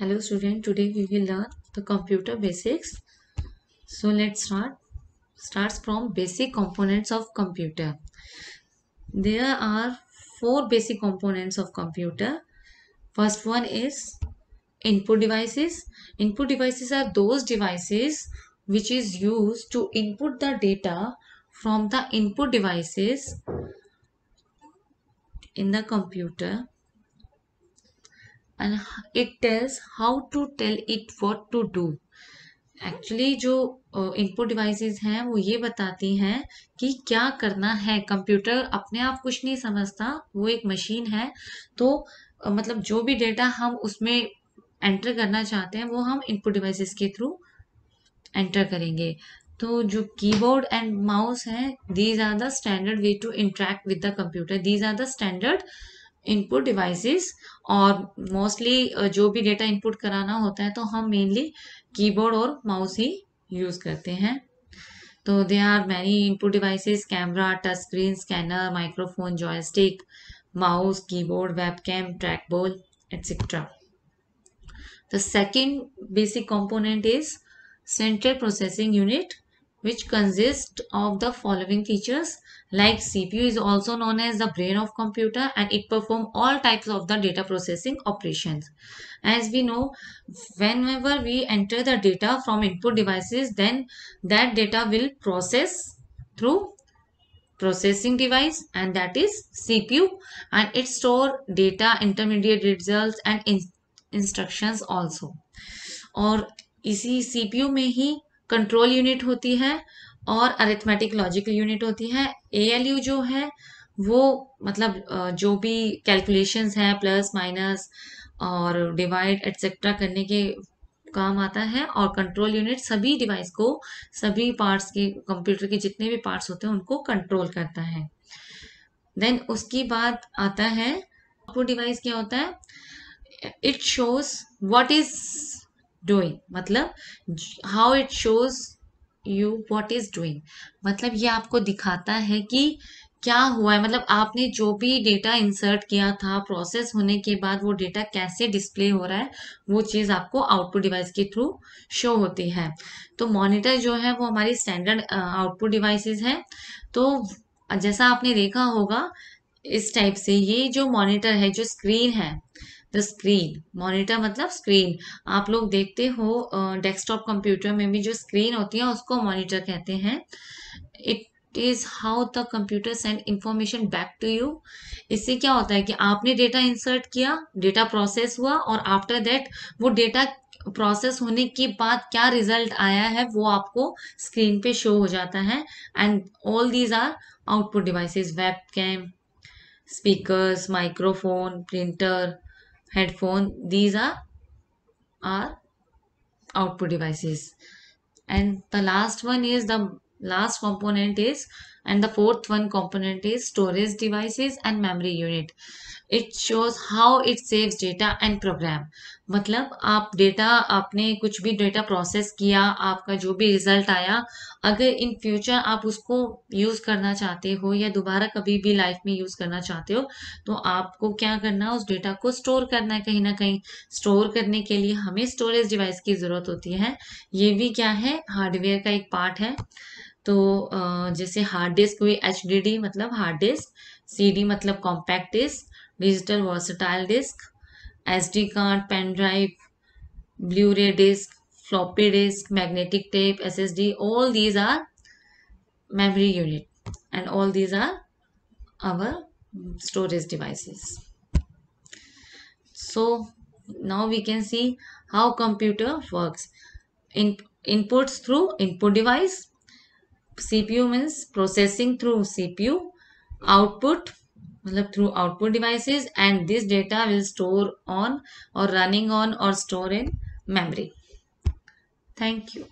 hello student today we will learn the computer basics so let's start starts from basic components of computer there are four basic components of computer first one is input devices input devices are those devices which is used to input the data from the input devices in the computer and it tells how to tell it what to do actually जो input uh, devices हैं वो ये बताती हैं कि क्या करना है कंप्यूटर अपने आप कुछ नहीं समझता वो एक मशीन है तो uh, मतलब जो भी डेटा हम उसमें एंटर करना चाहते हैं वो हम इनपुट डिवाइसेस के थ्रू एंटर करेंगे तो जो कीबोर्ड एंड माउस है these are the standard way to interact with the computer these are the standard input devices और मोस्टली जो भी डेटा इनपुट कराना होता है तो हम मेनली कीबोर्ड और माउस ही यूज़ करते हैं तो they are many input devices camera touch screen scanner microphone joystick keyboard keyboard, trackball etc. The second basic component is central processing unit which consists of the following features like CPU is also known as the brain of computer and it perform all types of the data processing operations. As we know, whenever we enter the data from input devices, then that data will process through processing device and that is CPU and it store data, intermediate results and in instructions also. Or, इसी CPU में ही control unit होती है और arithmetic logical unit होती है you जो है वो मतलब जो भी कैलकुलेशंस हैं प्लस माइनस और डिवाइड एट्सेट्रा करने के काम आता है और कंट्रोल यूनिट सभी डिवाइस को सभी पार्ट्स के कंप्यूटर के जितने भी पार्ट्स होते हैं उनको कंट्रोल करता है देन उसकी बात आता है आउटपुट डिवाइस क्या होता है it shows what is doing मतलब how it shows you what is doing मतलब ये आपको दिखाता है कि क्या हुआ है मतलब आपने जो भी डेटा इंसर्ट किया था प्रोसेस होने के बाद वो डेटा कैसे डिस्प्ले हो रहा है वो चीज़ आपको आउटपुट डिवाइस के थ्रू शो होती है तो मॉनिटर जो है वो हमारी स्टैंडर्ड आउटपुट डिवाइसेस है तो जैसा आपने देखा होगा इस टाइप से ये जो मॉनिटर है जो स्क्रीन है द स्क्रीन मॉनिटर मतलब स्क्रीन आप लोग देखते हो डेस्कटॉप कंप्यूटर में भी जो स्क्रीन होती है उसको मॉनिटर कहते हैं it is how the computer send information back to you इससे क्या होता है कि आपने डेटा इंसर्ट किया डेटा प्रोसेस हुआ और आफ्टर दैट वो डेटा प्रोसेस होने के बाद क्या रिजल्ट आया है वो आपको स्क्रीन पे शो हो जाता है and all these are output devices webcam speakers microphone printer headphone these are our output devices and the last one is the last component is and the fourth one component is storage devices and memory unit it shows how it saves data and program मतलब आप data आपने कुछ भी data process किया आपका जो भी result आया अगर इन फ्यूचर आप उसको यूज़ करना चाहते हो या दोबारा कभी भी लाइफ में यूज़ करना चाहते हो तो आपको क्या करना है उस डेटा को स्टोर करना है कहीं ना कहीं स्टोर करने के लिए हमें स्टोरेज डिवाइस की ज़रूरत होती है ये भी क्या है हार्डवेयर का एक पार्ट है तो आ, जैसे हार्ड डिस्क हुई एच मतलब हार्ड डिस्क सी मतलब compact disk digital versatile disk S card pen drive Blu-ray disk floppy disk magnetic tape S S D all these are memory unit and all these are our storage devices so now we can see how computer work in inputs through input device CPU means processing through CPU, output through output devices and this data will store on or running on or store in memory. Thank you.